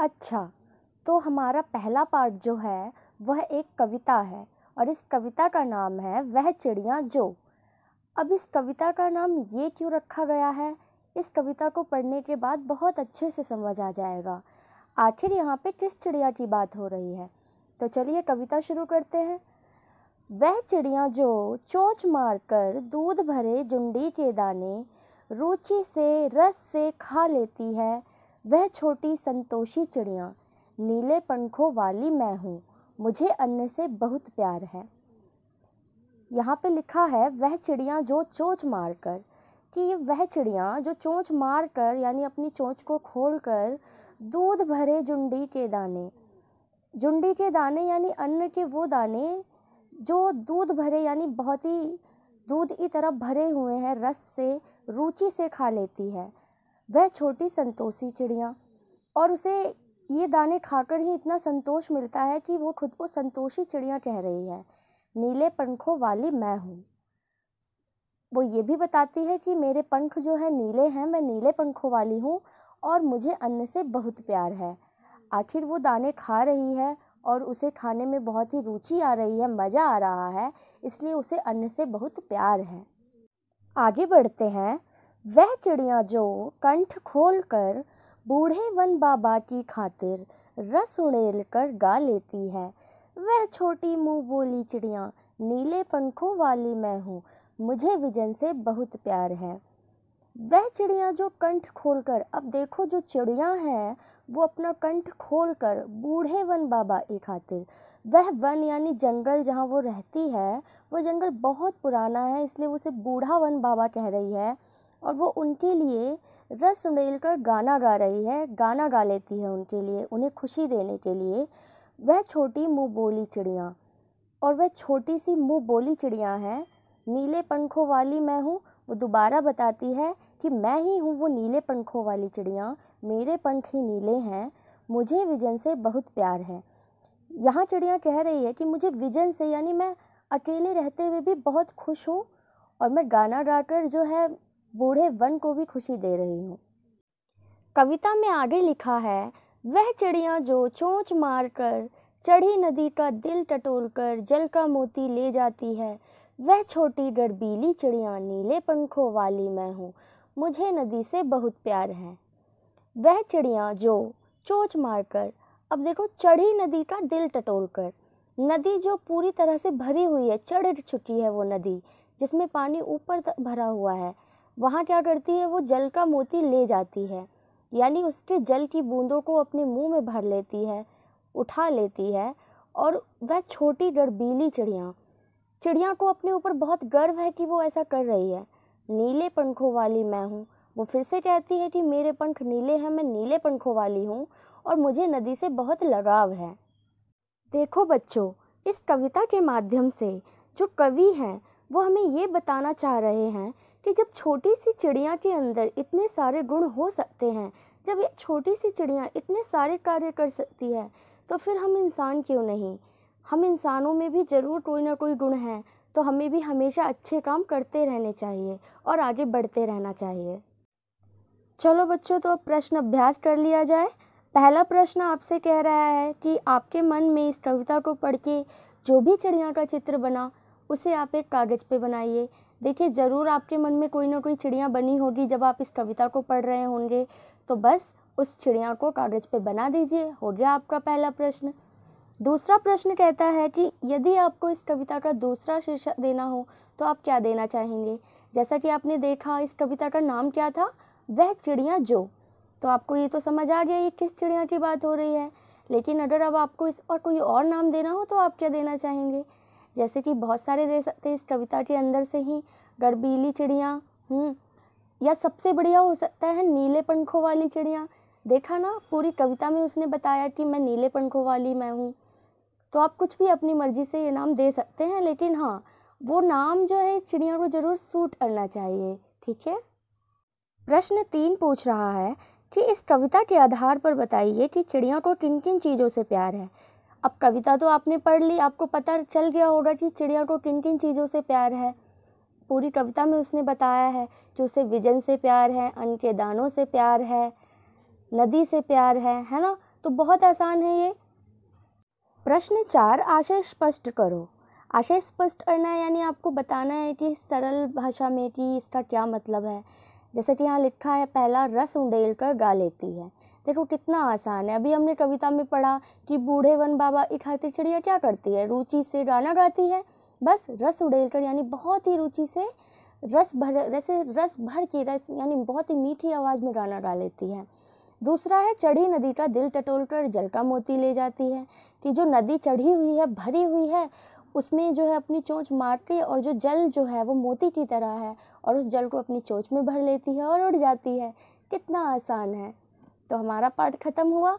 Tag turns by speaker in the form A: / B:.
A: अच्छा तो हमारा पहला पार्ट जो है वह एक कविता है और इस कविता का नाम है वह चिड़िया जो अब इस कविता का नाम ये क्यों रखा गया है इस कविता को पढ़ने के बाद बहुत अच्छे से समझ आ जाएगा आखिर यहाँ पे किस चिड़िया की बात हो रही है तो चलिए कविता शुरू करते हैं वह चिड़िया जो चोंच मारकर दूध भरे जुंडी के दाने रुचि से रस से खा लेती है वह छोटी संतोषी चिड़िया नीले पंखों वाली मैं हूँ मुझे अन्य से बहुत प्यार है यहाँ पे लिखा है वह चिड़िया जो चोंच मार कर कि वह चिड़िया जो चोंच मार कर यानी अपनी चोंच को खोल कर दूध भरे जुंडी के दाने जुंडी के दाने यानी अन्न के वो दाने जो दूध भरे यानी बहुत ही दूध की तरह भरे हुए हैं रस से रुचि से खा लेती है वह छोटी संतोषी चिड़िया और उसे ये दाने खाकर ही इतना संतोष मिलता है कि वो खुद को संतोषी चिड़िया कह रही है नीले पंखों वाली मैं हूँ वो ये भी बताती है कि मेरे पंख जो है नीले हैं मैं नीले पंखों वाली हूँ और मुझे अन्न से बहुत प्यार है आखिर वो दाने खा रही है और उसे खाने में बहुत ही रुचि आ रही है मज़ा आ रहा है इसलिए उसे अन्न से बहुत प्यार है आगे बढ़ते हैं वह चिड़िया जो कंठ खोल कर बूढ़े वन बाबा की खातिर रस उड़ेल कर गा लेती है वह छोटी मुँह बोली चिड़िया नीले पंखों वाली मैं हूँ मुझे विजन से बहुत प्यार है वह चिड़िया जो कंठ खोलकर अब देखो जो चिड़िया है वो अपना कंठ खोलकर बूढ़े वन बाबा की खातिर वह वन यानी जंगल जहाँ वो रहती है वो जंगल बहुत पुराना है इसलिए वो उसे बूढ़ा वन बाबा कह रही है और वो उनके लिए रस कर गाना गा रही है गाना गा लेती है उनके लिए उन्हें खुशी देने के लिए वह छोटी मुँह बोली चिड़िया और वह छोटी सी मुँह बोली चिड़िया है नीले पंखों वाली मैं हूँ वो दोबारा बताती है कि मैं ही हूँ वो नीले पंखों वाली चिड़िया मेरे पंख ही नीले हैं मुझे विजन से बहुत प्यार है यहाँ चिड़िया कह रही है कि मुझे विजन से यानी मैं अकेले रहते हुए भी बहुत खुश हूँ और मैं गाना गाकर जो है बूढ़े वन को भी खुशी दे रही हूँ कविता में आगे लिखा है वह चिड़िया जो चोंच मार कर चढ़ी नदी का दिल टटोल कर जल का मोती ले जाती है वह छोटी गर्बीली चिड़िया नीले पंखों वाली मैं हूँ मुझे नदी से बहुत प्यार है वह चिड़िया जो चोंच कर अब देखो चढ़ी नदी का दिल टटोल कर नदी जो पूरी तरह से भरी हुई है चढ़ चुकी है वो नदी जिसमें पानी ऊपर भरा हुआ है वहाँ क्या करती है वो जल का मोती ले जाती है यानी उसके जल की बूंदों को अपने मुंह में भर लेती है उठा लेती है और वह छोटी गर्बीली चिड़िया चिड़िया को अपने ऊपर बहुत गर्व है कि वो ऐसा कर रही है नीले पंखों वाली मैं हूँ वो फिर से कहती है कि मेरे पंख नीले हैं मैं नीले पंखों वाली हूँ और मुझे नदी से बहुत लगाव है देखो बच्चों इस कविता के माध्यम से जो कवि हैं वो हमें ये बताना चाह रहे हैं कि जब छोटी सी चिड़िया के अंदर इतने सारे गुण हो सकते हैं जब ये छोटी सी चिड़िया इतने सारे कार्य कर सकती है तो फिर हम इंसान क्यों नहीं हम इंसानों में भी ज़रूर कोई ना कोई गुण हैं तो हमें भी हमेशा अच्छे काम करते रहने चाहिए और आगे बढ़ते रहना चाहिए चलो बच्चों तो अब प्रश्न अभ्यास कर लिया जाए पहला प्रश्न आपसे कह रहा है कि आपके मन में इस कविता को पढ़ के जो भी चिड़िया का चित्र बना उसे आप एक कागज़ पे बनाइए देखिए ज़रूर आपके मन में कोई ना कोई चिड़िया बनी होगी जब आप इस कविता को पढ़ रहे होंगे तो बस उस चिड़िया को कागज़ पे बना दीजिए हो गया आपका पहला प्रश्न दूसरा प्रश्न कहता है कि यदि आपको इस कविता का दूसरा शीर्षक देना हो तो आप क्या देना चाहेंगे जैसा कि आपने देखा इस कविता का नाम क्या था वह चिड़िया जो तो आपको ये तो समझ आ गया ये किस चिड़िया की बात हो रही है लेकिन अगर अब आपको इस और कोई और नाम देना हो तो आप क्या देना चाहेंगे जैसे कि बहुत सारे सकते हैं इस कविता के अंदर से ही गड़बीली चिड़िया हम्म, या सबसे बढ़िया हो सकता है नीले पंखों वाली चिड़िया देखा ना पूरी कविता में उसने बताया कि मैं नीले पंखों वाली मैं हूँ तो आप कुछ भी अपनी मर्जी से ये नाम दे सकते हैं लेकिन हाँ वो नाम जो है इस चिड़िया को ज़रूर सूट करना चाहिए ठीक है प्रश्न तीन पूछ रहा है कि इस कविता के आधार पर बताइए कि चिड़िया को किन किन चीज़ों से प्यार है अब कविता तो आपने पढ़ ली आपको पता चल गया होगा कि चिड़िया को किन किन चीज़ों से प्यार है पूरी कविता में उसने बताया है कि उसे विजन से प्यार है अन के दानों से प्यार है नदी से प्यार है है ना तो बहुत आसान है ये प्रश्न चार आशय स्पष्ट करो आशय स्पष्ट करना है यानी आपको बताना है कि सरल भाषा में कि इसका क्या मतलब है जैसे कि यहाँ लिखा है पहला रस उंडेल कर गा लेती है देखो कितना आसान है अभी हमने कविता में पढ़ा कि बूढ़े वन बाबा इकहती चिड़िया क्या करती है रुचि से गाना गाती है बस रस उडेल कर यानी बहुत ही रुचि से रस भर जैसे रस भर के रस यानी बहुत ही मीठी आवाज़ में गाना गा लेती है दूसरा है चढ़ी नदी का दिल टटोल कर जल का मोती ले जाती है कि जो नदी चढ़ी हुई है भरी हुई है उसमें जो है अपनी चोंच मारती है और जो जल जो है वो मोती की तरह है और उस जल को अपनी चोंच में भर लेती है और उड़ जाती है कितना आसान है तो हमारा पार्ट ख़त्म हुआ